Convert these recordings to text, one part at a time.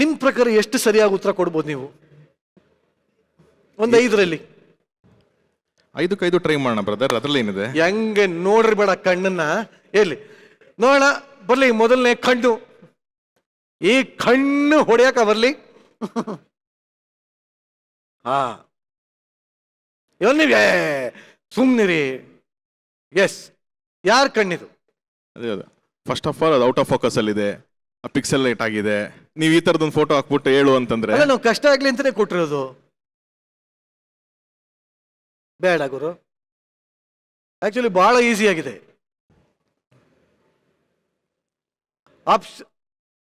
ನಿಮ್ಮ ಪ್ರಕಾರ ಎಷ್ಟು ಸರಿಯಾಗಿ ಉತ್ತರ ಕೊಡ್ಬೋದು ನೀವು ಒಂದು ಐದರಲ್ಲಿ ಕೈದು ಟ್ರೈ ಮಾಡೋಣ ಬ್ರದರ್ ಅದ್ರಲ್ಲಿ ಏನಿದೆ ಹೆಂಗೆ ನೋಡ್ರಿ ಬೇಡ ಕಣ್ಣನ್ನ ಎಲ್ಲಿ ನೋಡೋಣ ಬರ್ಲಿ ಮೊದಲನೇ ಕಣ್ಣು ಈ ಕಣ್ಣು ಹೊಡೆಯಕ ಬರ್ಲಿ ಹಾ ಇವನ್ ಸುಮ್ನಿರಿ ಎಸ್ ಯಾರ ಕಣ್ಣಿದು ಅದೇ ಫಸ್ಟ್ ಆಫ್ ಆಲ್ ಅದು ಔಟ್ ಆಫ್ ಫೋಕಸ್ ಅಲ್ಲಿ ಇದೆ ಪಿಕ್ಸೆಲ್ ಲೈಟ್ ಆಗಿದೆ ನೀವು ಈ ತರದೊಂದು ಫೋಟೋ ಹಾಕ್ಬಿಟ್ಟು ಹೇಳು ಅಂತಂದ್ರೆ ನಾವು ಕಷ್ಟ ಆಗ್ಲಿ ಅಂತಾನೆ ಕೊಟ್ಟಿರೋದು ಬೇಡ ಗುರು ಆಕ್ಚುಲಿ ಬಹಳ ಈಸಿ ಆಗಿದೆ ಅಪ್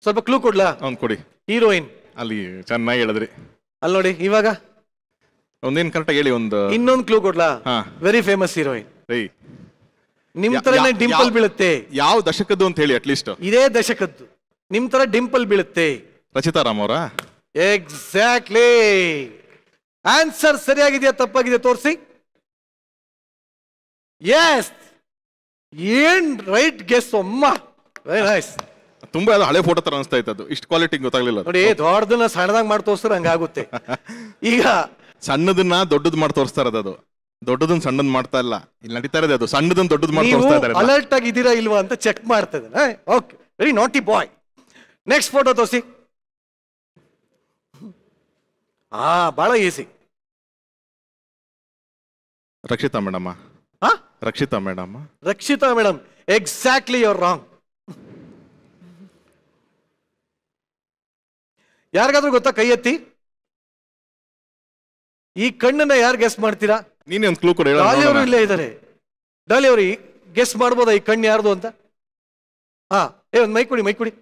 ಸ್ವಲ್ಪ ಕ್ಲೂ ಕೊಡ್ಲಾ ಕೊಡಿ ಹೀರೋಯಿನ್ ಅಲ್ಲಿ ಚೆನ್ನಾಗಿ ಹೇಳಿದ್ರಿ ಅಲ್ಲಿ ನೋಡಿ ಇವಾಗ ಒಂದೇನ್ ಕರೆಕ್ಟ್ ಹೇಳಿ ಒಂದು ಇನ್ನೊಂದು ಕ್ಲೂ ಕೊಡ್ಲಾ ವೆರಿ ಫೇಮಸ್ ಹೀರೋಯಿನ್ ನಿಮ್ ತರ ಡಿಂಪಲ್ ಬೀಳುತ್ತೆ ಯಾವ ದಶಕದ್ದು ಅಂತ ಹೇಳಿ ಅಟ್ಲೀಸ್ಟ್ ಇದೇ ದಶಕದ್ದು ನಿಮ್ ತರ ಡಿಂಪಲ್ ಬೀಳುತ್ತೆ ರಚಿತಾರಾಮ್ ಅವರ ಎಕ್ಸಾಕ್ಟ್ಲಿ ಆನ್ಸರ್ ಸರಿಯಾಗಿದೆಯಾ ತಪ್ಪಾಗಿದೆ ತೋರಿಸಿ ಎಸ್ ಏನ್ ರೈಟ್ ಗೆಸ್ ಅಮ್ಮ ವೆರಿ ನೈಸ್ ತುಂಬಾ ಹಳೆ ಫೋಟೋ ತರ ಅನಿಸ್ತಾ ಇತ್ತು ಅದು ಇಷ್ಟು ಕ್ವಾಲಿಟಿ ಗೊತ್ತಾಗ್ಲಿಲ್ಲ ನೋಡಿ ದೊಡ್ಡದನ್ನ ಸಣ್ಣದಾಗ ಮಾಡಿ ತೋರಿಸ್ರೆ ಹಂಗಾಗುತ್ತೆ ಈಗ ಸಣ್ಣದನ್ನ ದೊಡ್ಡದ್ ಮಾಡಿ ತೋರಿಸ್ತಾರ ಅದು ದೊಡ್ಡದನ್ನ ಸಣ್ಣದ್ ಮಾಡ್ತಾ ಇಲ್ಲ ಇಲ್ಲಿ ನಡೀತಾ ಅದು ಸಣ್ಣದನ್ನ ದೊಡ್ಡದ್ ಮಾಡಿ ತೋರಿಸ್ತಾ ಇದ್ದಾರೆ ಅಲರ್ಟ್ ಆಗಿದ್ದೀರಾ ಇಲ್ವಾ ಅಂತ ಚೆಕ್ ಮಾಡ್ತದೆ ಓಕೆ ವೆರಿ ನಾಟಿ ಬಾಯ್ ನೆಕ್ಸ್ಟ್ ಫೋಟೋ ತೋರಿಸಿ ಆ ಬಹಳ ಈಸಿ ರಕ್ಷಿತಾ ಮೇಡಮ್ ಹಾ Rakshita madam Rakshita madam exactly your wrong ಯಾರಿಗಾದ್ರೂ ಗೊತ್ತಾ ಕೈ ಎತ್ತಿ ಈ ಕಣ್ಣನ್ನ ಯಾರು ಗೆಸ್ ಮಾಡ್ತೀರಾ ನೀನೇ ಒಂದು ಕ್ಲೂ ಕೊಡಿ ಡಾಲಿಯವರು ಇಲ್ಲೇ ಇದ್ದಾರೆ ಡಾಲಿಯವರು ಗೆಸ್ ಮಾಡ್ಬೋದಾ ಈ ಕಣ್ಣು ಯಾರ್ದು ಅಂತ ಹಾ ಏ ಒಂದು ಮೈ ಕೊಡಿ ಮೈ ಕೊಡಿ